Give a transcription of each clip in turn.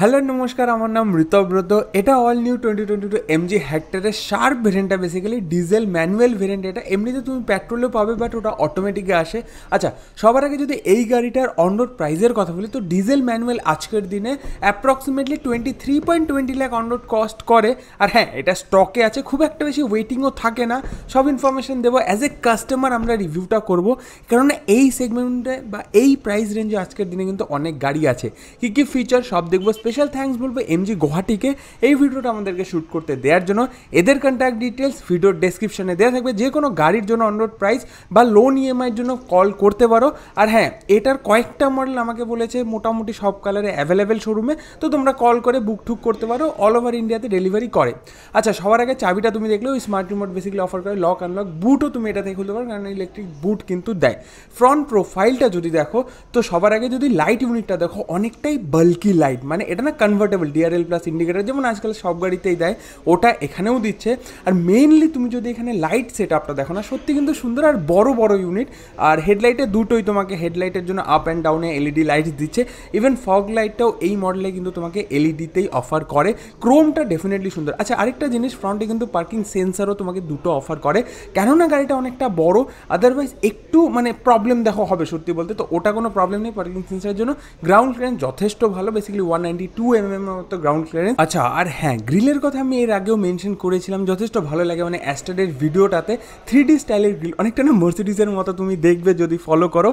hello নমস্কার আমার নাম ঋতব্রত এটা all new twenty twenty two MG হ্যাক্টারের শার্প ভেরিয়েন্টটা বেসিক্যালি ডিজেল ম্যানুয়াল ভেরিয়েন্ট এটা এমনিতে তুমি পেট্রোলে পাবে বাট ওটা অটোমেটিকে আসে আচ্ছা সবার আগে যদি এই গাড়িটার অনরোড প্রাইসের কথা বলি তো ডিজেল ম্যানুয়াল আজকের দিনে approximately twenty three point twenty lakh on road cost করে আর হ্যাঁ এটা স্টকে আছে খুব একটা বেশি ওয়েটিংও থাকে না সব ইনফরমেশন দেবো অ্যাজ এ কাস্টমার আমরা রিভিউটা করবো কেননা এই সেগমেন্টে বা এই প্রাইস রেঞ্জে আজকের দিনে কিন্তু অনেক গাড়ি আছে কী কী ফিচার সব দেখবো স্পেশাল থ্যাংকস বলবো এমজি গুয়াহাটিকে এই ভিডিওটা আমাদেরকে শ্যুট করতে দেওয়ার জন্য এদের কন্ট্যাক্ট ডিটেলস ভিডিওর ডেসক্রিপশানে দেওয়া থাকবে যে কোনো গাড়ির জন্য অনরোড প্রাইস বা লোন ইএমআইয়ের জন্য কল করতে পারো আর হ্যাঁ এটার কয়েকটা মডেল আমাকে বলেছে মোটামুটি সব কালারে অ্যাভেলেবেল শোরুমে তো তোমরা কল করে বুক ঠুক করতে পারো অল ওভার ইন্ডিয়াতে ডেলিভারি করে আচ্ছা সবার আগে চাবিটা তুমি দেখলে ওই স্মার্ট রিমোট বেসিক্যালি অফার করে লক আনলক বুটও তুমি এটা থেকে খুলতে পারো কারণ ইলেকট্রিক বুট কিন্তু দেয় ফ্রন্ট প্রোফাইলটা যদি দেখো তো সবার আগে যদি লাইট ইউনিটটা দেখো অনেকটাই বাল্কি লাইট মানে এটা না কনভার্টেবল ডিআরএল প্লাস ইন্ডিকেটার যেমন আজকাল সব গাড়িতেই দেয় ওটা এখানেও দিচ্ছে আর মেইনলি তুমি যদি এখানে লাইট সেট আপটা দেখো না সত্যি কিন্তু সুন্দর আর বড় বড় ইউনিট আর হেডলাইটে দুটোই তোমাকে হেডলাইটের জন্য আপ অ্যান্ড ডাউনে এলইডি লাইট দিচ্ছে ইভেন ফগ লাইটটাও এই মডেলে কিন্তু তোমাকে এলইডিতেই অফার করে ক্রোমটা ডেফিনেটলি সুন্দর আচ্ছা আরেকটা জিনিস ফ্রন্টে কিন্তু পার্কিং সেন্সারও তোমাকে দুটো অফার করে কেননা গাড়িটা অনেকটা বড় আদারওয়াইজ একটু মানে প্রবলেম দেখো হবে সত্যি বলতে তো ওটা কোনো প্রবলেম নেই পার্কিং সেন্সারের জন্য গ্রাউন্ড ক্লিয়ারেন্স যথেষ্ট ভালো basically one ninety twenty two M M মতো গ্রাউন্ড ক্লিয়ারেন্স আচ্ছা আর হ্যাঁ গ্রিলের কথা আমি এর আগেও মেনশন করেছিলাম যথেষ্ট ভালো লাগে মানে অ্যাস্টাডের ভিডিওটাতে থ্রি ডি স্টাইলের গ্রিল অনেকটা না মার্সিডিসের মতো তুমি দেখবে যদি ফলো করো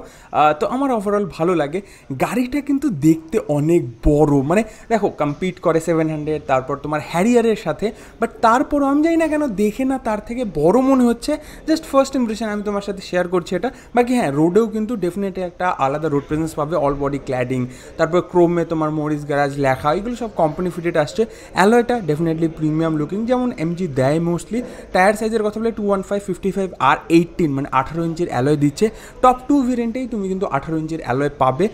তো আমার ওভারঅল ভালো লাগে গাড়িটা কিন্তু দেখতে অনেক বড় মানে দেখো কম্পিট করে সেভেন হান্ড্রেড তারপর তোমার হ্যারিয়ারের সাথে বাট তারপরও আমি জানি না কেন দেখে না তার থেকে বড় মনে হচ্ছে জাস্ট ফার্স্ট ইমপ্রেশন আমি তোমার সাথে শেয়ার করছি এটা বাকি হ্যাঁ রোডেও কিন্তু ডেফিনেটলি একটা আলাদা রোড প্রেজেন্স পাবে অল বডি ক্ল্যাডিং তারপর ক্রোমে তোমার মরিস গ্যারাজ লেখা এগুলো সব কোম্পানি ফিটেড আসছে অ্যালয়টা ডেফিনেটলি প্রিমিয়াম লুকিং যেমন এমজি দেয় মোস্টলি টায়ার সাইজের কথা বলে two one five fifty five আর এইটিন মানে আঠারো ইঞ্চের অ্যালয় দিচ্ছে টপ টু ভেরিয়েন্টেই তুমি কিন্তু আঠারো ইঞ্চের অ্যালয় পাবে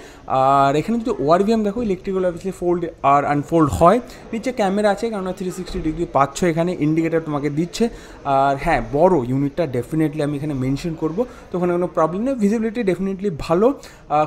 আর এখানে যদি ওয়ারভিএম দেখো ইলেকট্রিক্যাল অফিসে ফোল্ড আর আনফোল্ড হয় নিচে ক্যামেরা আছে কারণ থ্রি সিক্সটি ডিগ্রি পাচ্ছ এখানে ইন্ডিকেটার তোমাকে দিচ্ছে আর হ্যাঁ বড় ইউনিটটা ডেফিনেটলি আমি এখানে মেনশন করবো তো ওখানে কোনো প্রবলেম নেই ভিজিবিলিটি ডেফিনেটলি ভালো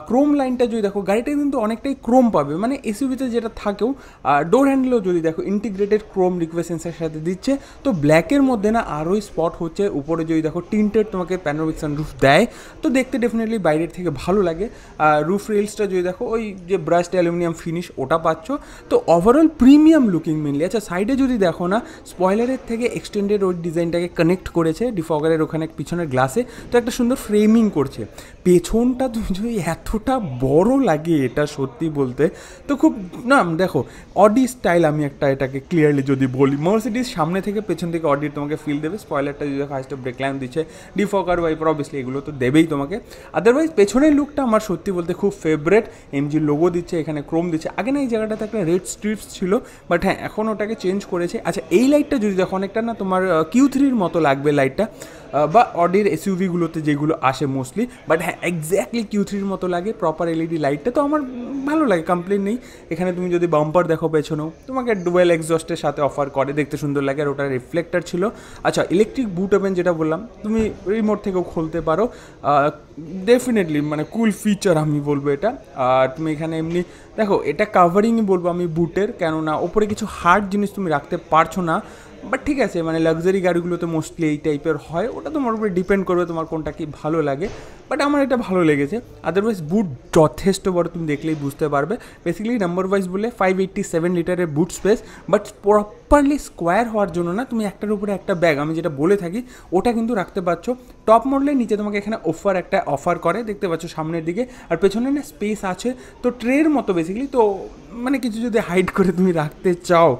ক্রোম লাইনটা যদি দেখো গাড়িটা কিন্তু অনেকটাই ক্রোম পাবে মানে এসইউভিতে যেটা সেন্সার থাকেও আর ডোর হ্যান্ডেলও যদি দেখো ইন্টিগ্রেটেড ক্রোম সেন্সার সাথে দিচ্ছে তো ব্ল্যাকের মধ্যে না আরোই স্পট হচ্ছে উপরে যদি দেখো টিন্টেড তোমাকে প্যানোরিক সানরুফ দেয় তো দেখতে ডেফিনেটলি বাইরের থেকে ভালো লাগে আর রুফ রিলসটা যদি দেখো ওই যে ব্রাশড অ্যালুমিনিয়াম ফিনিশ ওটা পাচ্ছ তো ওভারঅল প্রিমিয়াম লুকিং মেনলি আচ্ছা সাইডে যদি দেখো না স্পয়লারের থেকে এক্সটেন্ডেড ওই ডিজাইনটাকে কানেক্ট করেছে ডিফগারের ওখানে পিছনের গ্লাসে তো একটা সুন্দর ফ্রেমিং করছে পেছনটা তুমি যদি এতটা বড় লাগে এটা সত্যি বলতে তো খুব না না দেখো অডি স্টাইল আমি একটা এটাকে ক্লিয়ারলি যদি বলি মার্সিডিস সামনে থেকে পেছন থেকে অডি তোমাকে ফিল দেবে স্পয়লারটা যদি ফার্স্ট ব্রেক লাইন দিচ্ছে ডিফকার ওয়াইপার অবভিয়াসলি এগুলো তো দেবেই তোমাকে আদারওয়াইজ পেছনের লুকটা আমার সত্যি বলতে খুব ফেভারেট এমজি লোগো দিচ্ছে এখানে ক্রোম দিচ্ছে আগে না এই জায়গাটাতে একটা রেড স্ট্রিপস ছিল বাট হ্যাঁ এখন ওটাকে চেঞ্জ করেছে আচ্ছা এই লাইটটা যদি দেখো অনেকটা না তোমার কিউ থ্রির মতো লাগবে লাইটটা বা অডির এসইউভিগুলোতে যেগুলো আসে মোস্টলি বাট হ্যাঁ এক্স্যাক্টলি কিউ থ্রির মতো লাগে প্রপার এলইডি লাইটটা তো আমার ভালো লাগে কমপ্লেন নেই এখানে তুমি যদি বাম্পার দেখো পেছনেও তোমাকে ডুয়েল এক্সস্টের সাথে অফার করে দেখতে সুন্দর লাগে আর ওটার রিফ্লেক্টার ছিল আচ্ছা ইলেকট্রিক বুট ওপেন যেটা বললাম তুমি রিমোট থেকেও খুলতে পারো ডেফিনেটলি মানে কুল ফিচার আমি বলবো এটা আর তুমি এখানে এমনি দেখো এটা কাভারিংই বলবো আমি বুটের কেননা ওপরে কিছু হার্ড জিনিস তুমি রাখতে পারছো না বাট ঠিক আছে মানে লাক্সারি গাড়িগুলো তো মোস্টলি এই টাইপের হয় ওটা তোমার উপরে ডিপেন্ড করবে তোমার কোনটা কি ভালো লাগে বাট আমার এটা ভালো লেগেছে আদারওয়াইজ বুট যথেষ্ট বড় তুমি দেখলেই বুঝতে পারবে বেসিক্যালি নাম্বার ওয়াইজ বলে ফাইভ এইট্টি সেভেন লিটারের boot space but properly square হওয়ার জন্য না তুমি একটার উপরে একটা ব্যাগ আমি যেটা বলে থাকি ওটা কিন্তু রাখতে পারছো টপ মডেলের নিচে তোমাকে এখানে অফার একটা অফার করে দেখতে পাচ্ছ সামনের দিকে আর পেছনে না স্পেস আছে তো ট্রের মতো বেসিক্যালি তো মানে কিছু যদি হাইড করে তুমি রাখতে চাও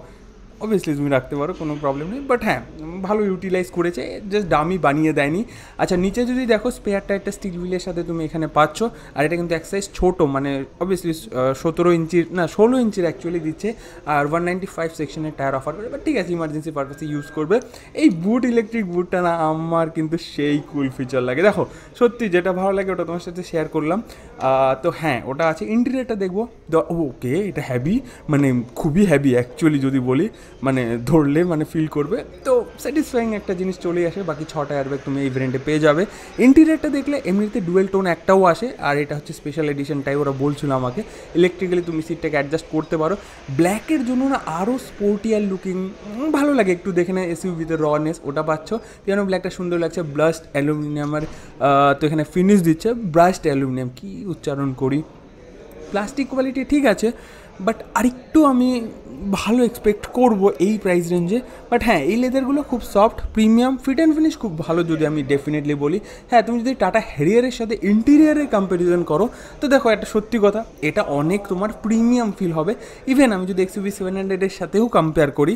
অবভিয়াসলি তুমি রাখতে পারো কোনো প্রবলেম নেই বাট হ্যাঁ ভালো ইউটিলাইজ করেছে জাস্ট দামি বানিয়ে দেয়নি আচ্ছা নিচে যদি দেখো স্পেয়ারটা একটা স্টিল হুইলের সাথে তুমি এখানে পাচ্ছ আর এটা কিন্তু এক সাইজ ছোটো মানে অবভিয়াসলি সতেরো ইঞ্চির না ষোলো ইঞ্চির অ্যাকচুয়ালি দিচ্ছে আর ওয়ান নাইনটি ফাইভ সেকশনের টায়ার অফার করে বাট ঠিক আছে ইমার্জেন্সি পারপাসে ইউজ করবে এই বুট ইলেকট্রিক বুটটা না আমার কিন্তু সেই কুল ফিচার লাগে দেখো সত্যি যেটা ভালো লাগে ওটা তোমার সাথে শেয়ার করলাম তো হ্যাঁ ওটা আছে ইন্টেরিয়ারটা দেখবো ওকে এটা হ্যাভি মানে খুবই হ্যাভি অ্যাকচুয়ালি যদি বলি মানে ধরলে মানে ফিল করবে তো স্যাটিসফাইং একটা জিনিস চলেই আসে বাকি ছটা এয়ারব্যাগ তুমি এই ব্র্যান্ডে পেয়ে যাবে ইন্টিরিয়ারটা দেখলে এমনিতে ডুয়েল টোন একটাও আসে আর এটা হচ্ছে স্পেশাল এডিশনটাই ওরা বলছিল আমাকে ইলেকট্রিক্যালি তুমি সিটটাকে অ্যাডজাস্ট করতে পারো ব্ল্যাকের জন্য না আরও স্পোর্টিয়ার লুকিং ভালো লাগে একটু দেখে নেয় উইথ রনেস ওটা পাচ্ছ কেন ব্ল্যাকটা সুন্দর লাগছে ব্লাস্ট অ্যালুমিনিয়ামের তো এখানে ফিনিশ দিচ্ছে ব্রাস্ট অ্যালুমিনিয়াম কী উচ্চারণ করি প্লাস্টিক কোয়ালিটি ঠিক আছে বাট আরেকটু আমি ভালো এক্সপেক্ট করব এই প্রাইস রেঞ্জে বাট হ্যাঁ এই লেদারগুলো খুব soft premium fit and finish খুব ভালো যদি আমি ডেফিনেটলি বলি হ্যাঁ তুমি যদি টাটা হ্যারিয়ারের সাথে ইন্টেরিয়ারের কম্প্যারিজন করো তো দেখো একটা সত্যি কথা এটা অনেক তোমার প্রিমিয়াম ফিল হবে ইভেন আমি যদি এক্সিবি সেভেন হান্ড্রেডের সাথেও কম্পেয়ার করি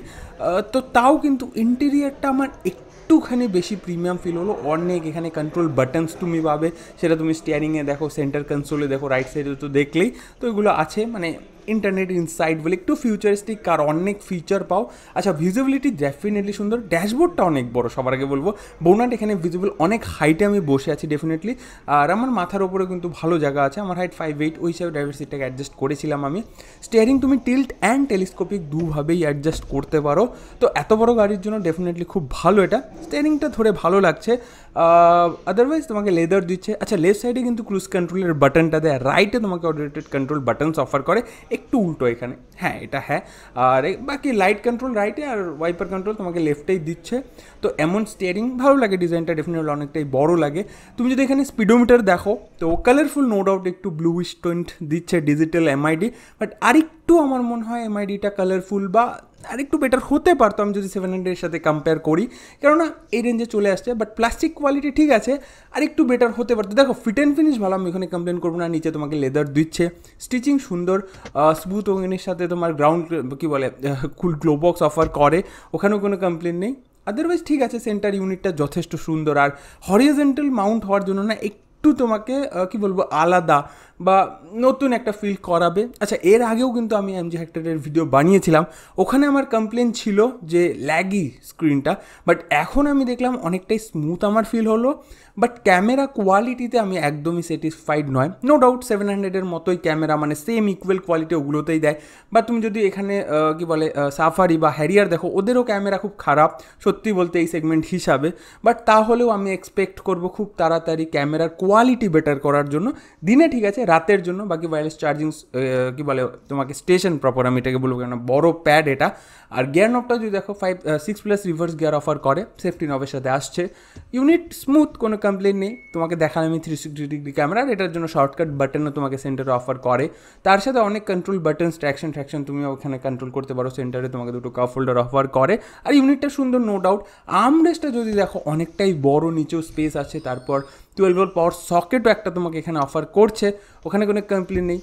তো তাও কিন্তু ইন্টেরিয়ারটা আমার একটুখানি বেশি প্রিমিয়াম ফিল হলো অনেক এখানে কন্ট্রোল বাটনস তুমি পাবে সেটা তুমি স্টিয়ারিংয়ে দেখো সেন্টার কনসোলে দেখো রাইট সাইডে তো দেখলেই তো এগুলো আছে মানে ইন্টারনেট ইনসাইট বলে একটু ফিউচারিস্টিক কার অনেক ফিচার পাও আচ্ছা ভিজিবিলিটি ডেফিনেটলি সুন্দর ড্যাশবোর্ডটা অনেক বড় সবার আগে বলবো বোনাট এখানে ভিজিবল অনেক হাইটে আমি বসে আছি ডেফিনেটলি আর আমার মাথার উপরে কিন্তু ভালো জায়গা আছে আমার হাইট ফাইভ এইট ওই হিসাবে ড্রাইভার সিটটাকে অ্যাডজাস্ট করেছিলাম আমি স্টিয়ারিং তুমি টিল্ট অ্যান্ড টেলিস্কোপিক দুভাবেই অ্যাডজাস্ট করতে পারো তো এত বড় গাড়ির জন্য ডেফিনেটলি খুব ভালো এটা স্টিয়ারিংটা ধরে ভালো লাগছে আদারওয়াইজ uh, তোমাকে লেদার দিচ্ছে আচ্ছা লেফট সাইডে কিন্তু ক্রুজ কন্ট্রোলের বাটনটা দেয় রাইটে তোমাকে অডিটেড কন্ট্রোল বাটনস অফার করে একটু উল্টো এখানে হ্যাঁ এটা হ্যাঁ আর বাকি লাইট কন্ট্রোল রাইটে আর ওয়াইপার কন্ট্রোল তোমাকে লেফটেই দিচ্ছে তো এমন স্টিয়ারিং ভালো লাগে ডিজাইনটা ডেফিনেটলি অনেকটাই বড় লাগে তুমি যদি এখানে স্পিডোমিটার দেখো তো কালারফুল নো ডাউট একটু ব্লুইশ টোয়েন্ট দিচ্ছে ডিজিটাল এমআইডি বাট আরেকটু আমার মনে হয় এমআইডিটা কালারফুল বা আরেকটু বেটার হতে পারতো আমি যদি সেভেন হান্ড্রেডের সাথে কম্পেয়ার করি কেননা এই রেঞ্জে চলে আসছে বাট প্লাস্টিক কোয়ালিটি ঠিক আছে আরেকটু বেটার হতে পারতো দেখো ফিট অ্যান্ড ফিনিশ ভালো আমি এখানে কমপ্লেন করবো না নিচে তোমাকে লেদার দিচ্ছে স্টিচিং সুন্দর স্মুথ ওগেনের সাথে তোমার গ্রাউন্ড কী বলে কুল গ্লোবক্স অফার করে ওখানেও কোনো কমপ্লেন নেই আদারওয়াইজ ঠিক আছে সেন্টার ইউনিটটা যথেষ্ট সুন্দর আর হরিজেন্টাল মাউন্ট হওয়ার জন্য না একটু তোমাকে কি বলবো আলাদা বা নতুন একটা ফিল করাবে আচ্ছা এর আগেও কিন্তু আমি এমজি হ্যাক্টরের ভিডিও বানিয়েছিলাম ওখানে আমার কমপ্লেন ছিল যে ল্যাগি স্ক্রিনটা বাট এখন আমি দেখলাম অনেকটাই স্মুথ আমার ফিল হলো বাট ক্যামেরা কোয়ালিটিতে আমি একদমই স্যাটিসফাইড নয় নো ডাউট সেভেন হান্ড্রেডের মতোই ক্যামেরা মানে সেম ইকুয়াল কোয়ালিটি ওগুলোতেই দেয় বা তুমি যদি এখানে কি বলে সাফারি বা হ্যারিয়ার দেখো ওদেরও ক্যামেরা খুব খারাপ সত্যি বলতে এই সেগমেন্ট হিসাবে বাট তাহলেও আমি এক্সপেক্ট করব খুব তাড়াতাড়ি ক্যামেরার কোয়ালিটি বেটার করার জন্য দিনে ঠিক আছে রাতের জন্য বাকি ওয়্যারলেস চার্জিং কী বলে তোমাকে স্টেশন প্রপার আমি এটাকে বলবো কেন বড় প্যাড এটা আর গিয়ার নবটা যদি দেখো five six plus reverse gear offer করে সেফটি নবের সাথে আসছে ইউনিট স্মুথ কোনো কমপ্লেন নেই তোমাকে দেখালাম আমি থ্রি সিক্সটি ডিগ্রি ক্যামেরার এটার জন্য শর্টকাট বাটনও তোমাকে সেন্টারে অফার করে তার সাথে অনেক কন্ট্রোল বাটন ট্র্যাকশন ট্র্যাকশন তুমি ওখানে কন্ট্রোল করতে পারো সেন্টারে তোমাকে দুটো কাপ হোল্ডার অফার করে আর ইউনিটটা সুন্দর নো ডাউট আমরেস্টটা যদি দেখো অনেকটাই বড় নিচেও স্পেস আছে তারপর টুয়েলভ পাওয়ার সকেটও একটা তোমাকে এখানে অফার করছে ওখানে কোনো কমপ্লেন নেই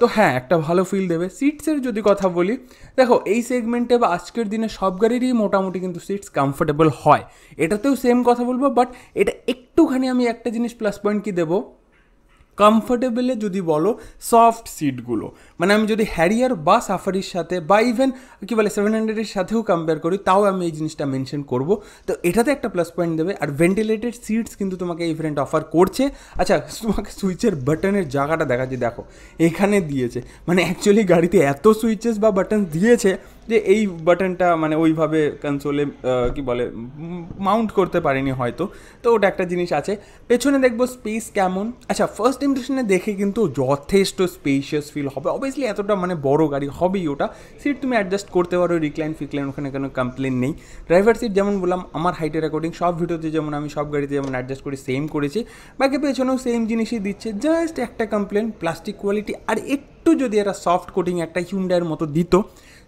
তো হ্যাঁ একটা ভালো ফিল দেবে সিটসের যদি কথা বলি দেখো এই সেগমেন্টে বা আজকের দিনে সব গাড়িরই মোটামুটি কিন্তু সিটস কমফোর্টেবল হয় এটাতেও সেম কথা বলবো বাট এটা একটুখানি আমি একটা জিনিস প্লাস পয়েন্ট কি দেবো কমফোর্টেবলে যদি বলো সফট সিটগুলো মানে আমি যদি হ্যারিয়ার বা সাফারির সাথে বা ইভেন কী বলে সেভেন হান্ড্রেডের সাথেও কম্পেয়ার করি তাও আমি এই জিনিসটা মেনশন করবো তো এটাতে একটা প্লাস পয়েন্ট দেবে আর ভেন্টিলেটেড সিটস কিন্তু তোমাকে এই ফ্রেন্ট অফার করছে আচ্ছা তোমাকে সুইচের বাটনের জায়গাটা দেখাচ্ছি দেখো এখানে দিয়েছে মানে অ্যাকচুয়ালি গাড়িতে এত সুইচেস বা বাটন দিয়েছে যে এই বাটনটা মানে ওইভাবে কনসোলে কি বলে মাউন্ট করতে পারিনি হয়তো তো ওটা একটা জিনিস আছে পেছনে দেখবো স্পেস কেমন আচ্ছা ফার্স্ট ইমপ্রেশনে দেখে কিন্তু যথেষ্ট স্পেশিয়াস ফিল হবে অবভিয়াসলি এতটা মানে বড় গাড়ি হবেই ওটা সিট তুমি অ্যাডজাস্ট করতে পারো রিক্লাইন ফিক্লাইন ওখানে কোনো কমপ্লেন নেই ড্রাইভার সিট যেমন বললাম আমার হাইটের অ্যাকর্ডিং সব ভিডিওতে যেমন আমি সব গাড়িতে যেমন অ্যাডজাস্ট করি সেম করেছি বাকি পেছনেও সেম জিনিসই দিচ্ছে জাস্ট একটা কমপ্লেন প্লাস্টিক কোয়ালিটি আর একটু যদি একটা সফট কোটিং একটা হিউন্ডার মতো দিত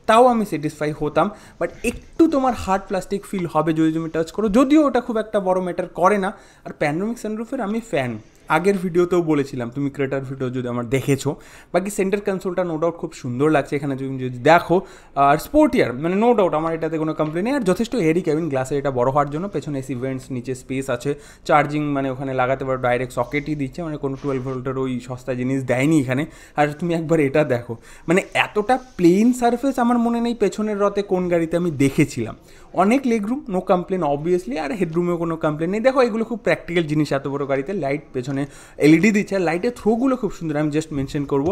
তাও আমি স্যাটিসফাই হতাম বাট একটু তোমার হার্ড প্লাস্টিক ফিল হবে যদি তুমি টাচ করো যদিও ওটা খুব একটা বড় ম্যাটার করে না আর প্যান্ডামিক সানরুফের আমি ফ্যান আগের ভিডিওতেও বলেছিলাম তুমি ক্রেটার ভিডিও যদি আমার দেখেছো বাকি সেন্টার কনসোলটা নো ডাউট খুব সুন্দর লাগছে এখানে তুমি যদি দেখো আর স্পোর্ট ইয়ার মানে নো ডাউট আমার এটাতে কোনো কমপ্লেন নেই আর যথেষ্ট হেরি ক্যাবিন গ্লাসের এটা বড় হওয়ার জন্য পেছনে এসি ভেন্টস নিচে স্পেস আছে চার্জিং মানে ওখানে লাগাতে পারো ডাইরেক্ট সকেটই দিচ্ছে মানে কোনো টুয়েলভ ভোল্টের ওই সস্তা জিনিস দেয়নি এখানে আর তুমি একবার এটা দেখো মানে এতটা প্লেন সারফেস আমার মনে নেই পেছনের রথে কোন গাড়িতে আমি দেখেছিলাম অনেক leg room no complain obviously আর হেডরুমেও কোনো কমপ্লেন নেই দেখো এগুলো খুব প্র্যাকটিক্যাল জিনিস এত বড় গাড়িতে লাইট পেছনে পিছনে এলইডি e দিচ্ছে লাইটের থ্রোগুলো খুব সুন্দর আমি জাস্ট মেনশন করব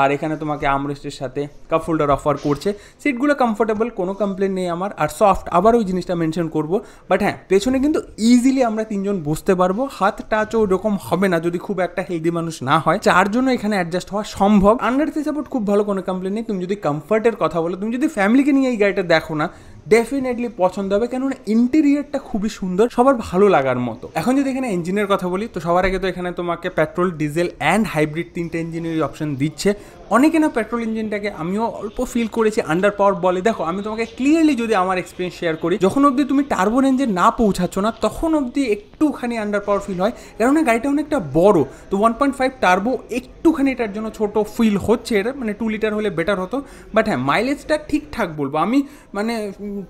আর এখানে তোমাকে আমরেস্টের সাথে কাপ হোল্ডার অফার করছে সিটগুলো কমফোর্টেবল কোনো কমপ্লেন নেই আমার আর সফট আবার ওই জিনিসটা মেনশন করব বাট হ্যাঁ পেছনে কিন্তু ইজিলি আমরা তিনজন বসতে পারবো হাত টাচও ওরকম হবে না যদি খুব একটা হেলদি মানুষ না হয় চারজনও এখানে অ্যাডজাস্ট হওয়া সম্ভব আন্ডার সাপোর্ট খুব ভালো কোনো কমপ্লেন নেই তুমি যদি কমফোর্টের কথা বলো তুমি যদি ফ্যামিলিকে নিয়ে এই গাড়িটা দেখো না ডেফিনেটলি পছন্দ হবে কেননা ইন্টেরিয়ারটা খুবই সুন্দর সবার ভালো লাগার মতো এখন যদি এখানে ইঞ্জিনের কথা বলি তো সবার আগে তো এখানে তোমাকে পেট্রোল ডিজেল অ্যান্ড হাইব্রিড তিনটে ইঞ্জিনের অপশন দিচ্ছে অনেকে না পেট্রোল ইঞ্জিনটাকে আমিও অল্প ফিল করেছি আন্ডার পাওয়ার বলে দেখো আমি তোমাকে ক্লিয়ারলি যদি আমার এক্সপিরিয়েন্স শেয়ার করি যখন অবধি তুমি টার্বো রেঞ্জে না পৌঁছাচ্ছ না তখন অবধি একটুখানি আন্ডার পাওয়ার ফিল হয় কেননা গাড়িটা অনেকটা বড় তো ওয়ান পয়েন্ট ফাইভ টার্বো একটুখানি এটার জন্য ছোট ফিল হচ্ছে এটা মানে টু লিটার হলে বেটার হতো বাট হ্যাঁ মাইলেজটা ঠিকঠাক বলবো আমি মানে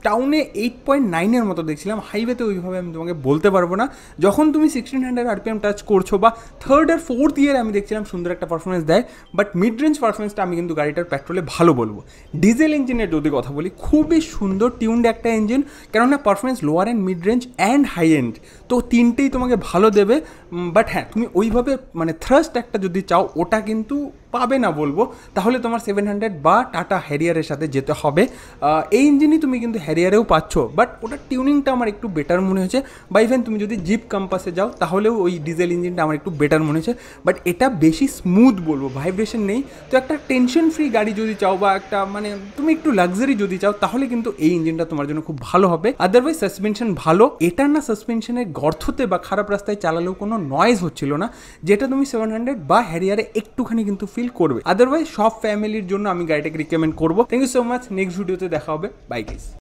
টাউনে এইট পয়েন্ট নাইনের মতো দেখছিলাম হাইওয়েতে ওইভাবে আমি তোমাকে বলতে পারবো না যখন তুমি সিক্সটিন হান্ড্রেড আরপিএম টাচ করছো বা থার্ড আর ফোর্থ ইয়ারে আমি দেখছিলাম সুন্দর একটা পারফরমেন্স দেয় বাট মিড রেঞ্জ পারফরমেন্সটা আমি কিন্তু গাড়িটার পেট্রোলে ভালো বলবো ডিজেল ইঞ্জিনের যদি কথা বলি খুবই সুন্দর টিউন্ড একটা ইঞ্জিন কেননা performance lower and mid range and high end তো তিনটেই তোমাকে ভালো দেবে বাট হ্যাঁ তুমি ওইভাবে মানে থ্রাস্ট একটা যদি চাও ওটা কিন্তু পাবে না বলবো তাহলে তোমার সেভেন হান্ড্রেড বা টাটা হ্যারিয়ারের সাথে যেতে হবে এই ইঞ্জিনই তুমি কিন্তু হ্যারিয়ারেও পাচ্ছ বাট ওটার টিউনিংটা আমার একটু বেটার মনে হয়েছে বা ইভেন তুমি যদি জিপ কাম্পাসে যাও তাহলেও ওই ডিজেল ইঞ্জিনটা আমার একটু বেটার মনে হয়েছে বাট এটা বেশি স্মুথ বলবো ভাইব্রেশন নেই তো একটা টেনশন ফ্রি গাড়ি যদি চাও বা একটা মানে তুমি একটু লাক্সারি যদি চাও তাহলে কিন্তু এই ইঞ্জিনটা তোমার জন্য খুব ভালো হবে আদারওয়াইজ সাসপেনশন ভালো এটা না সাসপেনশনের গর্থতে বা খারাপ রাস্তায় চালালেও কোনো কোনো নয়েজ হচ্ছিল না যেটা তুমি সেভেন হান্ড্রেড বা হ্যারিয়ারে একটুখানি কিন্তু ফিল করবে আদারওয়াইজ সব ফ্যামিলির জন্য আমি গাড়িটাকে রিকমেন্ড করবো thank you so much next ভিডিওতে দেখা হবে বাইকিস